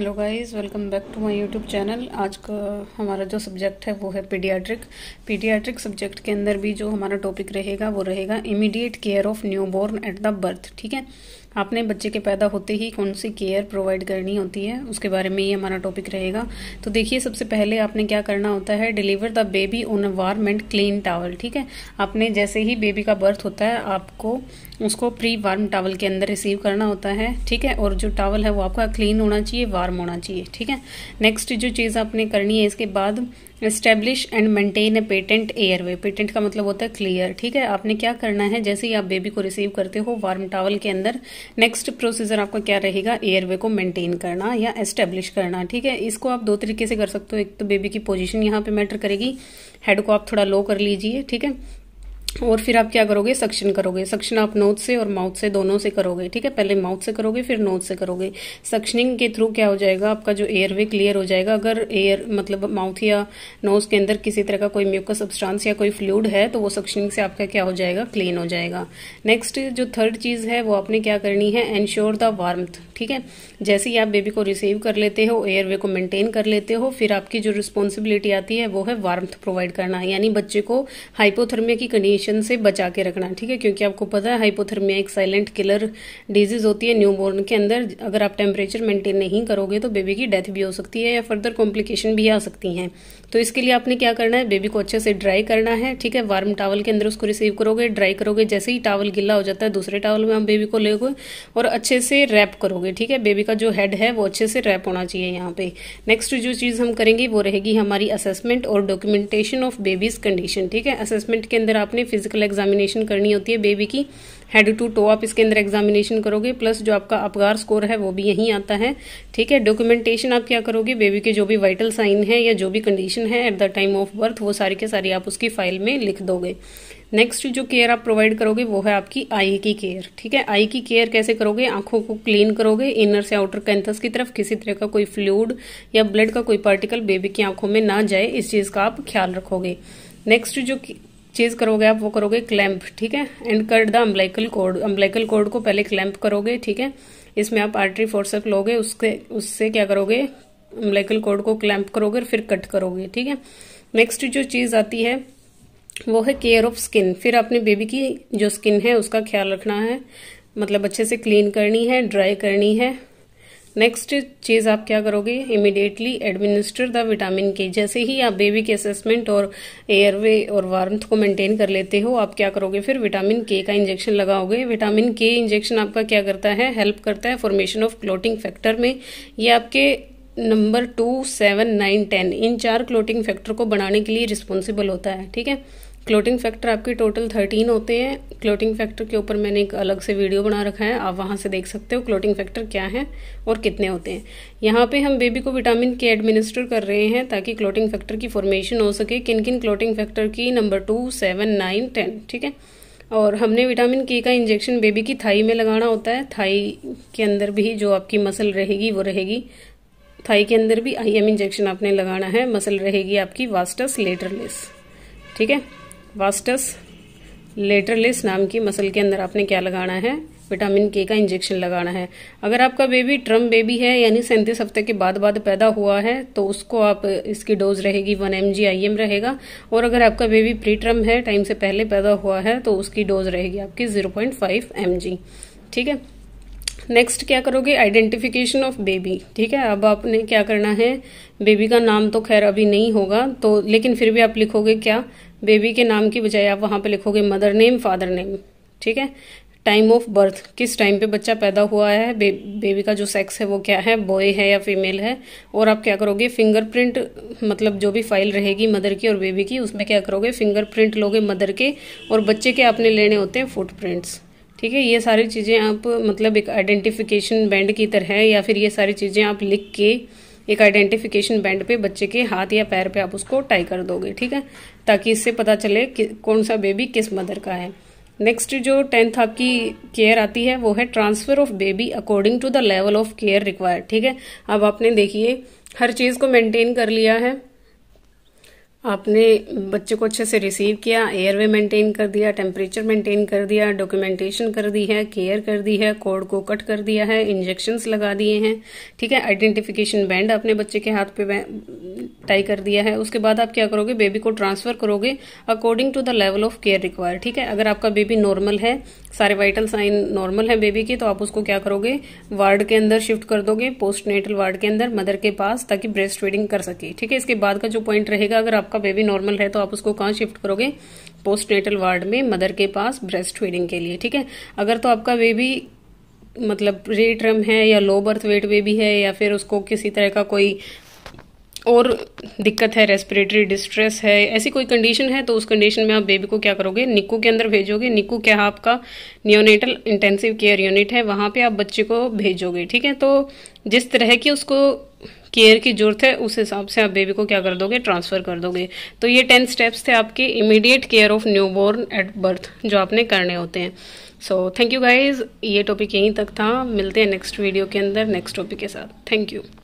hello guys welcome back to my YouTube channel आज का हमारा जो सब्जेक्ट है वो है पीडियाट्रिक पीडियाट्रिक सब्जेक्ट के अंदर भी जो हमारा टॉपिक रहेगा वो रहेगा immediate care of newborn at the birth ठीक है आपने बच्चे के पैदा होते ही कौन सी केयर प्रोवाइड करनी होती है उसके बारे में ये हमारा टॉपिक रहेगा तो देखिए सबसे पहले आपने क्या करना होता है deliver the baby on a warm and clean towel ठीक है आपने जैसे ही बेबी का बर्थ होता है आपको उसको प्री वार्म टावल के अंदर रिसीव करना होता है ठीक है और जो टावल है वो आपका क्लीन होना चाहिए वार्म फॉर्म होना चाहिए ठीक है नेक्स्ट जो चीज़ आपने करनी है इसके बाद establish and maintain a patent airway patent का मतलब होता है क्लियर ठीक है आपने क्या करना है जैसे ही आप बेबी को रिसीव करते हो वार्म टावल के अंदर नेक्स्ट प्रोसीजर आपका क्या रहेगा एयरवे को मेंटेन करना या एस्टेब्लिश करना ठीक है इसको आप दो तरीके से कर सकते हो एक तो बेबी की पोजिशन यहाँ पर मैटर करेगी हेड को आप थोड़ा लो कर लीजिए ठीक है और फिर आप क्या करोगे सक्शन करोगे सक्शन आप नोथ से और माउथ से दोनों से करोगे ठीक है पहले माउथ से करोगे फिर नोथ से करोगे सक्शनिंग के थ्रू क्या हो जाएगा आपका जो एयर वे क्लियर हो जाएगा अगर एयर मतलब माउथ या नोज के अंदर किसी तरह का कोई म्यूकस सब्सटेंस या कोई फ्लूड है तो वो सक्शनिंग से आपका क्या हो जाएगा क्लीन हो जाएगा नेक्स्ट जो थर्ड चीज़ है वो आपने क्या करनी है एनश्योर द वार्म ठीक है जैसे ही आप बेबी को रिसीव कर लेते हो एयरवे को मेंटेन कर लेते हो फिर आपकी जो रिस्पॉन्सिबिलिटी आती है वो है वार्मथ प्रोवाइड करना यानी बच्चे को हाइपोथर्मिया की कंडीशन से बचा के रखना ठीक है क्योंकि आपको पता है हाइपोथर्मिया एक साइलेंट किलर डिजीज होती है न्यूबॉर्न के अंदर अगर आप टेम्परेचर मेंटेन नहीं करोगे तो बेबी की डेथ भी हो सकती है या फर्दर कॉम्प्लिकेशन भी आ सकती है तो इसके लिए आपने क्या करना है बेबी को अच्छे से ड्राई करना है ठीक है वार्म टावल के अंदर उसको रिसीव करोगे ड्राई करोगे जैसे ही टावल गिल्ला हो जाता है दूसरे टावल में आप बेबी को ले और अच्छे से रैप करोगे होंगे ठीक है बेबी का जो हेड है वो अच्छे से रैप होना चाहिए यहाँ पे नेक्स्ट जो चीज़ हम करेंगे वो रहेगी हमारी असेसमेंट और डॉक्यूमेंटेशन ऑफ बेबीज़ कंडीशन ठीक है असेसमेंट के अंदर आपने फिजिकल एग्जामिनेशन करनी होती है बेबी की हेड टू टो आप इसके अंदर एग्जामिनेशन करोगे प्लस जो आपका अपगार स्कोर है वो भी यहीं आता है ठीक है डॉक्यूमेंटेशन आप क्या करोगे बेबी के जो भी वाइटल साइन है या जो भी कंडीशन है at the time of birth वो सारी के सारी आप उसकी फाइल में लिख दोगे नेक्स्ट जो केयर आप प्रोवाइड करोगे वो है आपकी आई की केयर ठीक है आई की केयर कैसे करोगे आंखों को क्लीन करोगे इनर से आउटर कैंथस की तरफ किसी तरह का कोई फ्लूड या ब्लड का कोई पार्टिकल बेबी की आंखों में ना जाए इस चीज़ का आप ख्याल रखोगे नेक्स्ट जो चीज़ करोगे आप वो करोगे क्लैम्प ठीक है and cut the umbilical cord umbilical cord को पहले क्लैम्प करोगे ठीक है इसमें आप आर्टरी फोर्सक लोगे उसके उससे क्या करोगे अम्बलाइकल कोड को क्लैम्प करोगे और फिर कट करोगे ठीक है नेक्स्ट जो चीज़ आती है वो है केयर ऑफ स्किन फिर अपने बेबी की जो स्किन है उसका ख्याल रखना है मतलब अच्छे से क्लीन करनी है ड्राई करनी है नेक्स्ट चीज़ आप क्या करोगे इमिडिएटली एडमिनिस्टर द विटामिन के जैसे ही आप बेबी के असेसमेंट और एयरवे और वार्मथ को मेंटेन कर लेते हो आप क्या करोगे फिर विटामिन के का इंजेक्शन लगाओगे विटामिन के इंजेक्शन आपका क्या करता है हेल्प करता है फॉर्मेशन ऑफ क्लोटिंग फैक्टर में ये आपके number two seven nine ten इन चार क्लोटिंग फैक्टर को बढ़ाने के लिए रिस्पॉन्सिबल होता है ठीक है क्लोटिंग फैक्टर आपके टोटल थर्टीन होते हैं क्लोटिंग फैक्टर के ऊपर मैंने एक अलग से वीडियो बना रखा है आप वहाँ से देख सकते हो क्लोटिंग फैक्टर क्या है और कितने होते हैं यहाँ पे हम बेबी को विटामिन के एडमिनिस्टर कर रहे हैं ताकि क्लोटिंग फैक्टर की फॉर्मेशन हो सके किन किन क्लोटिंग फैक्टर की number two seven nine ten ठीक है और हमने विटामिन के का इंजेक्शन बेबी की थाई में लगाना होता है थाई के अंदर भी जो आपकी मसल रहेगी वो रहेगी थाई के अंदर भी आई एम इंजेक्शन आपने लगाना है मसल रहेगी आपकी वास्टस लेटरलेस ठीक है वास्टस लेटरलेस नाम की मसल के अंदर आपने क्या लगाना है विटामिन के का इंजेक्शन लगाना है अगर आपका बेबी ट्रम बेबी है यानी सैंतीस हफ्ते के बाद बाद पैदा हुआ है तो उसको आप इसकी डोज रहेगी one M G I M रहेगा और अगर आपका बेबी प्री ट्रम है टाइम से पहले पैदा हुआ है तो उसकी डोज रहेगी आपकी zero point five M G ठीक है नेक्स्ट क्या करोगे आइडेंटिफिकेशन ऑफ बेबी ठीक है अब आपने क्या करना है बेबी का नाम तो खैर अभी नहीं होगा तो लेकिन फिर भी आप लिखोगे क्या बेबी के नाम की बजाय आप वहां पे लिखोगे मदर नेम फादर नेम ठीक है टाइम ऑफ बर्थ किस टाइम पे बच्चा पैदा हुआ है बे, बेबी का जो सेक्स है वो क्या है बॉय है या फीमेल है और आप क्या करोगे फिंगरप्रिंट मतलब जो भी फाइल रहेगी मदर की और बेबी की उसमें क्या करोगे फिंगरप्रिंट लोगे मदर के और बच्चे के आपने लेने होते हैं फुटप्रिंट्स ठीक है ये सारी चीज़ें आप मतलब एक आइडेंटिफिकेशन बैंड की तरह या फिर ये सारी चीज़ें आप लिख के एक आइडेंटिफिकेशन बैंड पे बच्चे के हाथ या पैर पे आप उसको टाई कर दोगे ठीक है ताकि इससे पता चले कि कौन सा बेबी किस मदर का है नेक्स्ट जो टेंथ आपकी केयर आती है वो है transfer of baby according to the level of care required ठीक है अब आपने देखिए हर चीज़ को मेंटेन कर लिया है आपने बच्चे को अच्छे से रिसीव किया एयरवे मेंटेन कर दिया टेम्परेचर मेंटेन कर दिया डॉक्यूमेंटेशन कर दी है केयर कर दी है कोड को कट कर दिया है इंजेक्शन लगा दिए हैं ठीक है आइडेंटिफिकेशन बैंड आपने बच्चे के हाथ पे टाई कर दिया है उसके बाद आप क्या करोगे बेबी को ट्रांसफर करोगे according to the level of care require ठीक है अगर आपका बेबी नॉर्मल है सारे वाइटल साइन नॉर्मल है बेबी के तो आप उसको क्या करोगे वार्ड के अंदर शिफ्ट कर दोगे नेटल वार्ड के अंदर मदर के पास ताकि ब्रेस्ट फीडिंग कर सके ठीक है इसके बाद का जो पॉइंट रहेगा अगर आप आपका बेबी नॉर्मल है तो आप उसको कहाँ शिफ्ट करोगे पोस्ट नेटल वार्ड में मदर के पास ब्रेस्ट फीडिंग के लिए ठीक है अगर तो आपका बेबी मतलब प्री है या लो बर्थ वेट बेबी है या फिर उसको किसी तरह का कोई और दिक्कत है रेस्पिरेटरी डिस्ट्रेस है ऐसी कोई कंडीशन है तो उस कंडीशन में आप बेबी को क्या करोगे निकू के अंदर भेजोगे निकू क्या आपका नियोनेटल इंटेंसिव केयर यूनिट है वहाँ पे आप बच्चे को भेजोगे ठीक है तो जिस तरह की उसको केयर की ज़रूरत है उस हिसाब से आप बेबी को क्या कर दोगे ट्रांसफ़र कर दोगे तो ये टेन स्टेप्स थे आपके immediate care of newborn at birth जो आपने करने होते हैं सो थैंक यू गाइज ये टॉपिक यहीं तक था मिलते हैं नेक्स्ट वीडियो के अंदर नेक्स्ट टॉपिक के साथ थैंक यू